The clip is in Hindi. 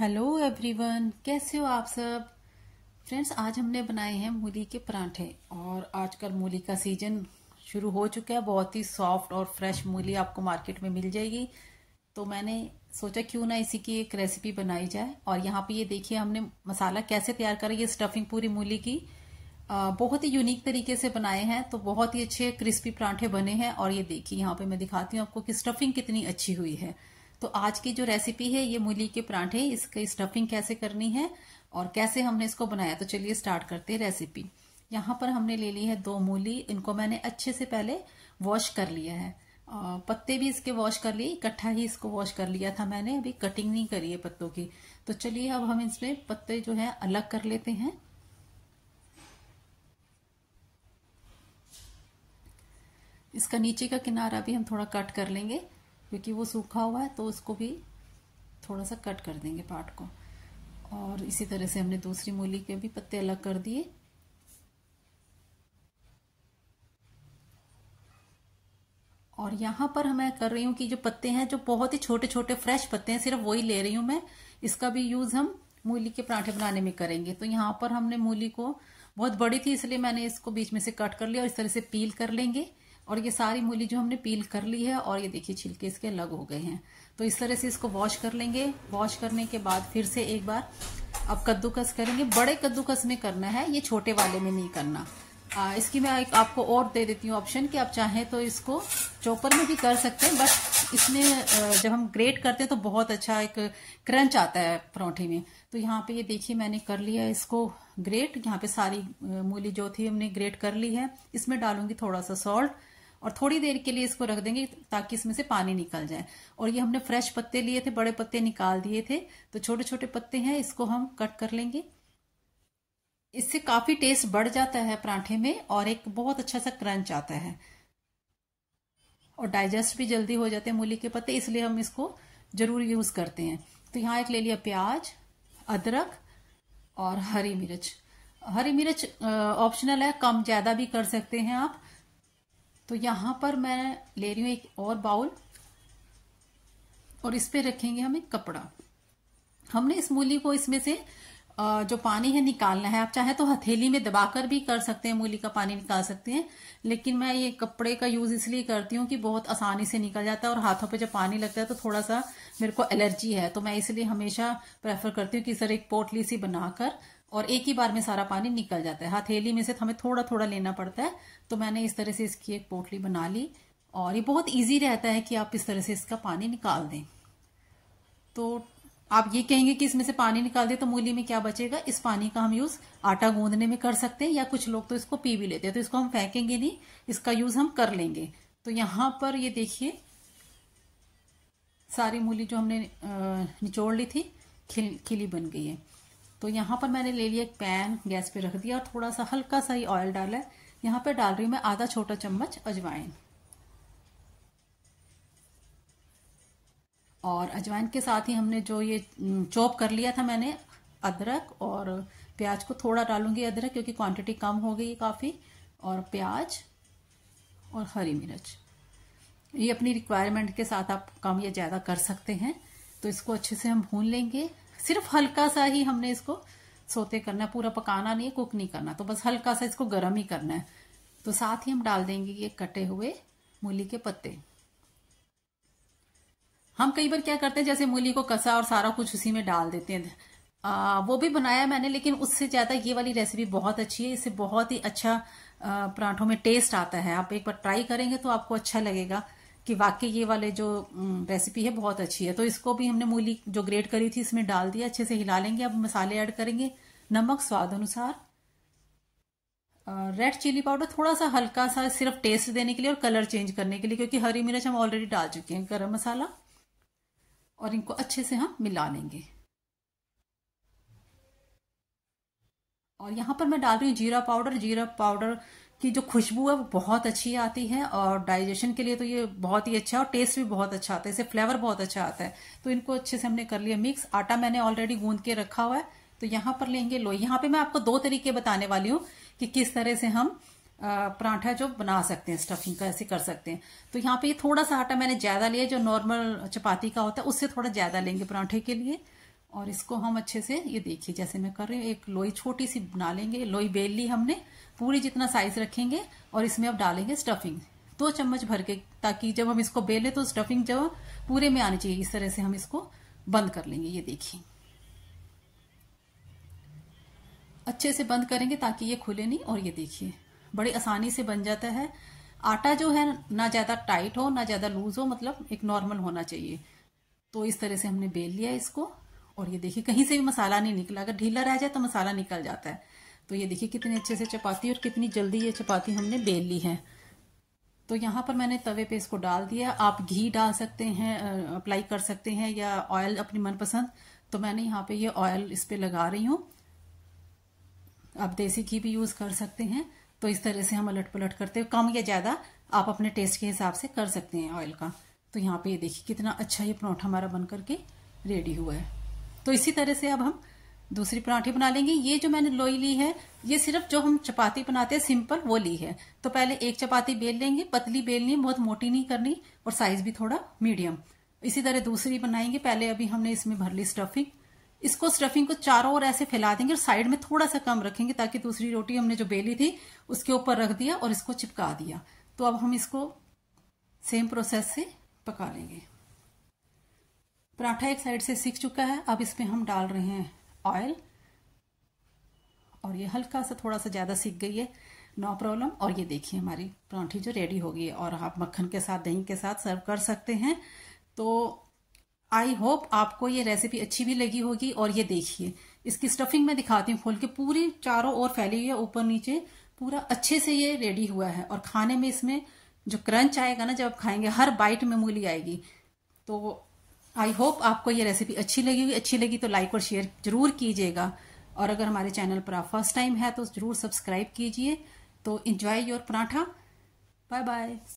हेलो एवरीवन कैसे हो आप सब फ्रेंड्स आज हमने बनाए हैं मूली के परांठे और आजकल मूली का सीजन शुरू हो चुका है बहुत ही सॉफ्ट और फ्रेश मूली आपको मार्केट में मिल जाएगी तो मैंने सोचा क्यों ना इसी की एक रेसिपी बनाई जाए और यहाँ पे ये देखिए हमने मसाला कैसे तैयार करा ये स्टफिंग पूरी मूली की बहुत ही यूनिक तरीके से बनाए हैं तो बहुत ही अच्छे क्रिस्पी परांठे बने हैं और ये देखिए यहाँ पे मैं दिखाती हूँ आपको कि स्टफिंग कितनी अच्छी हुई है तो आज की जो रेसिपी है ये मूली के परांठे इसकी स्टफिंग कैसे करनी है और कैसे हमने इसको बनाया तो चलिए स्टार्ट करते हैं रेसिपी यहाँ पर हमने ले ली है दो मूली इनको मैंने अच्छे से पहले वॉश कर लिया है पत्ते भी इसके वॉश कर लिए इकट्ठा ही इसको वॉश कर लिया था मैंने अभी कटिंग नहीं करी है पत्तों की तो चलिए अब हम इसमें पत्ते जो है अलग कर लेते हैं इसका नीचे का किनारा भी हम थोड़ा कट कर लेंगे क्योंकि वो सूखा हुआ है तो उसको भी थोड़ा सा कट कर देंगे पार्ट को और इसी तरह से हमने दूसरी मूली के भी पत्ते अलग कर दिए और यहाँ पर मैं कर रही हूँ कि जो पत्ते हैं जो बहुत ही छोटे छोटे फ्रेश पत्ते हैं सिर्फ वही ले रही हूँ मैं इसका भी यूज़ हम मूली के पराठे बनाने में करेंगे तो यहाँ पर हमने मूली को बहुत बड़ी थी इसलिए मैंने इसको बीच में से कट कर लिया और इस तरह से पील कर लेंगे और ये सारी मूली जो हमने पील कर ली है और ये देखिए छिलके इसके अलग हो गए हैं तो इस तरह से इसको वॉश कर लेंगे वॉश करने के बाद फिर से एक बार अब कद्दूकस करेंगे बड़े कद्दूकस में करना है ये छोटे वाले में नहीं करना आ, इसकी मैं एक आपको और दे देती हूँ ऑप्शन कि आप चाहें तो इसको चॉपर में भी कर सकते हैं बट इसमें जब हम ग्रेट करते हैं तो बहुत अच्छा एक क्रंच आता है परौठे में तो यहाँ पे ये देखिए मैंने कर लिया है इसको ग्रेट यहाँ पे सारी मूली जो थी हमने ग्रेट कर ली है इसमें डालूंगी थोड़ा सा सॉल्ट और थोड़ी देर के लिए इसको रख देंगे ताकि इसमें से पानी निकल जाए और ये हमने फ्रेश पत्ते लिए थे बड़े पत्ते निकाल दिए थे तो छोटे छोटे पत्ते हैं इसको हम कट कर लेंगे इससे काफी टेस्ट बढ़ जाता है पराठे में और एक बहुत अच्छा सा क्रंच आता है और डाइजेस्ट भी जल्दी हो जाते हैं मूली के पत्ते इसलिए हम इसको जरूर यूज करते हैं तो यहाँ एक ले लिया प्याज अदरक और हरी मिर्च हरी मिर्च ऑप्शनल है कम ज्यादा भी कर सकते हैं आप तो यहां पर मैं ले रही हूं एक और बाउल और इस पे रखेंगे हम एक कपड़ा हमने इस मूली को इसमें से जो पानी है निकालना है आप चाहे तो हथेली में दबाकर भी कर सकते हैं मूली का पानी निकाल सकते हैं लेकिन मैं ये कपड़े का यूज इसलिए करती हूँ कि बहुत आसानी से निकल जाता है और हाथों पे जब पानी लगता है तो थोड़ा सा मेरे को एलर्जी है तो मैं इसलिए हमेशा प्रेफर करती हूँ कि सर एक पोटली सी बनाकर और एक ही बार में सारा पानी निकल जाता है हथेली में से हमें थोड़ा थोड़ा लेना पड़ता है तो मैंने इस तरह से इसकी एक पोटली बना ली और ये बहुत इजी रहता है कि आप इस तरह से इसका पानी निकाल दें तो आप ये कहेंगे कि इसमें से पानी निकाल दें तो मूली में क्या बचेगा इस पानी का हम यूज आटा गूंदने में कर सकते हैं या कुछ लोग तो इसको पी भी लेते हैं तो इसको हम फेंकेंगे नहीं इसका यूज हम कर लेंगे तो यहां पर ये देखिए सारी मूली जो हमने निचोड़ ली थी खिल खिली बन गई है तो यहाँ पर मैंने ले लिया एक पैन गैस पे रख दिया और थोड़ा सा हल्का सा ही ऑयल डाला है यहाँ पर डाल रही हूँ मैं आधा छोटा चम्मच अजवाइन और अजवाइन के साथ ही हमने जो ये हम्म, चॉप कर लिया था मैंने अदरक और प्याज को थोड़ा डालूंगी अदरक क्योंकि क्वांटिटी कम हो गई काफ़ी और प्याज और हरी मिर्च ये अपनी रिक्वायरमेंट के साथ आप कम या ज़्यादा कर सकते हैं तो इसको अच्छे से हम भून लेंगे सिर्फ हल्का सा ही हमने इसको सोते करना है पूरा पकाना नहीं है कुक नहीं करना तो बस हल्का सा इसको गर्म ही करना है तो साथ ही हम डाल देंगे ये कटे हुए मूली के पत्ते हम कई बार क्या करते हैं जैसे मूली को कसा और सारा कुछ उसी में डाल देते हैं आ, वो भी बनाया मैंने लेकिन उससे ज़्यादा ये वाली रेसिपी बहुत अच्छी है इससे बहुत ही अच्छा पराठों में टेस्ट आता है आप एक बार ट्राई करेंगे तो आपको अच्छा लगेगा कि वाकई ये वाले जो रेसिपी है बहुत अच्छी है तो इसको भी हमने मूली जो ग्रेट करी थी इसमें डाल दिया अच्छे से हिला लेंगे अब मसाले ऐड करेंगे नमक स्वाद अनुसार रेड चिली पाउडर थोड़ा सा हल्का सा सिर्फ टेस्ट देने के लिए और कलर चेंज करने के लिए क्योंकि हरी मिर्च हम ऑलरेडी डाल चुके हैं गर्म मसाला और इनको अच्छे से हम मिला लेंगे और यहां पर मैं डाल रही हूँ जीरा पाउडर जीरा पाउडर की जो खुशबू है वो बहुत अच्छी आती है और डाइजेशन के लिए तो ये बहुत ही अच्छा है और टेस्ट भी बहुत अच्छा आता है इसे फ्लेवर बहुत अच्छा आता है तो इनको अच्छे से हमने कर लिया मिक्स आटा मैंने ऑलरेडी गूंद के रखा हुआ है तो यहाँ पर लेंगे लो यहाँ पे मैं आपको दो तरीके बताने वाली हूँ कि किस तरह से हम पराठा जो बना सकते हैं स्टफिंग का ऐसे कर सकते हैं तो यहाँ पे थोड़ा सा आटा मैंने ज्यादा लिया जो नॉर्मल चपाती का होता है उससे थोड़ा ज्यादा लेंगे पराठे के लिए और इसको हम अच्छे से ये देखिए जैसे मैं कर रही हूँ एक लोई छोटी सी बना लेंगे लोई बेल ली हमने पूरी जितना साइज रखेंगे और इसमें अब डालेंगे स्टफिंग दो चम्मच भर के ताकि जब हम इसको बेलें तो स्टफिंग जब पूरे में आनी चाहिए इस तरह से हम इसको बंद कर लेंगे ये देखिए अच्छे से बंद करेंगे ताकि ये खुले नहीं और ये देखिए बड़ी आसानी से बन जाता है आटा जो है ना ज़्यादा टाइट हो ना ज़्यादा लूज हो मतलब एक नॉर्मल होना चाहिए तो इस तरह से हमने बेल लिया इसको और ये देखिए कहीं से भी मसाला नहीं निकला अगर ढीला रह जाए तो मसाला निकल जाता है तो ये देखिए कितने अच्छे से चपाती और कितनी जल्दी ये चपाती हमने बेल ली है तो यहाँ पर मैंने तवे पे इसको डाल दिया आप घी डाल सकते हैं अप्लाई कर सकते हैं या ऑयल अपनी मनपसंद तो मैंने यहाँ पे ये ऑयल इस पर लगा रही हूँ आप देसी घी भी यूज़ कर सकते हैं तो इस तरह से हम अलट पलट करते कम या ज़्यादा आप अपने टेस्ट के हिसाब से कर सकते हैं ऑयल का तो यहाँ पे ये देखिए कितना अच्छा ये परौठा हमारा बन करके रेडी हुआ है तो इसी तरह से अब हम दूसरी पराठी बना लेंगे ये जो मैंने लोई ली है ये सिर्फ जो हम चपाती बनाते हैं सिंपल वो ली है तो पहले एक चपाती बेल लेंगे पतली बेलनी बहुत मोटी नहीं करनी और साइज भी थोड़ा मीडियम इसी तरह दूसरी बनाएंगे पहले अभी हमने इसमें भर ली स्टफिंग इसको स्टफिंग को चारों ओर ऐसे फैला देंगे और साइड में थोड़ा सा कम रखेंगे ताकि दूसरी रोटी हमने जो बेली थी उसके ऊपर रख दिया और इसको चिपका दिया तो अब हम इसको सेम प्रोसेस से पका लेंगे पराठा एक साइड से सीख चुका है अब इसमें हम डाल रहे हैं ऑयल और ये हल्का सा थोड़ा सा ज़्यादा सीख गई है नो प्रॉब्लम और ये देखिए हमारी परांठी जो रेडी हो गई है और आप मक्खन के साथ दही के साथ सर्व कर सकते हैं तो आई होप आपको ये रेसिपी अच्छी भी लगी होगी और ये देखिए इसकी स्टफिंग मैं दिखाती हूँ फूल के पूरी चारों ओर फैली हुई है ऊपर नीचे पूरा अच्छे से ये रेडी हुआ है और खाने में इसमें जो क्रंच आएगा ना जब खाएंगे हर बाइट में मूली आएगी तो आई होप आपको ये रेसिपी अच्छी लगी हुई अच्छी लगी तो लाइक और शेयर जरूर कीजिएगा और अगर हमारे चैनल पर आप फर्स्ट टाइम है तो जरूर सब्सक्राइब कीजिए तो enjoy your paratha bye bye